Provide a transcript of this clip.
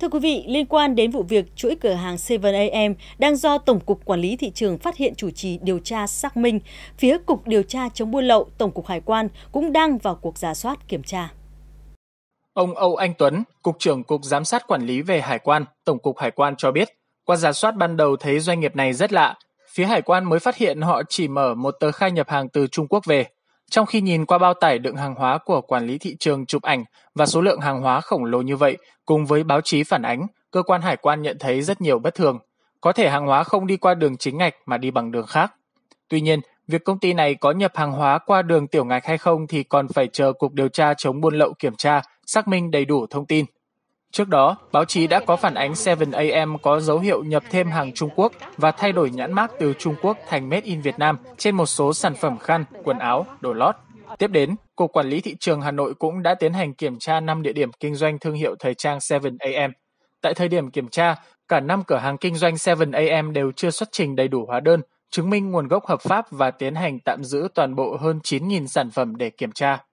Thưa quý vị, liên quan đến vụ việc chuỗi cửa hàng 7AM đang do Tổng cục Quản lý Thị trường phát hiện chủ trì điều tra xác minh, phía Cục Điều tra chống buôn lậu Tổng cục Hải quan cũng đang vào cuộc giả soát kiểm tra. Ông Âu Anh Tuấn, Cục trưởng Cục Giám sát Quản lý về Hải quan, Tổng cục Hải quan cho biết, qua giả soát ban đầu thấy doanh nghiệp này rất lạ, phía hải quan mới phát hiện họ chỉ mở một tờ khai nhập hàng từ Trung Quốc về, trong khi nhìn qua bao tải đựng hàng hóa của quản lý thị trường chụp ảnh và số lượng hàng hóa khổng lồ như vậy, cùng với báo chí phản ánh, cơ quan hải quan nhận thấy rất nhiều bất thường. Có thể hàng hóa không đi qua đường chính ngạch mà đi bằng đường khác. Tuy nhiên, việc công ty này có nhập hàng hóa qua đường tiểu ngạch hay không thì còn phải chờ Cục Điều tra chống buôn lậu kiểm tra, xác minh đầy đủ thông tin. Trước đó, báo chí đã có phản ánh 7AM có dấu hiệu nhập thêm hàng Trung Quốc và thay đổi nhãn mác từ Trung Quốc thành Made in Việt Nam trên một số sản phẩm khăn, quần áo, đồ lót. Tiếp đến, Cục Quản lý Thị trường Hà Nội cũng đã tiến hành kiểm tra 5 địa điểm kinh doanh thương hiệu thời trang 7AM. Tại thời điểm kiểm tra, cả 5 cửa hàng kinh doanh 7AM đều chưa xuất trình đầy đủ hóa đơn, chứng minh nguồn gốc hợp pháp và tiến hành tạm giữ toàn bộ hơn 9.000 sản phẩm để kiểm tra.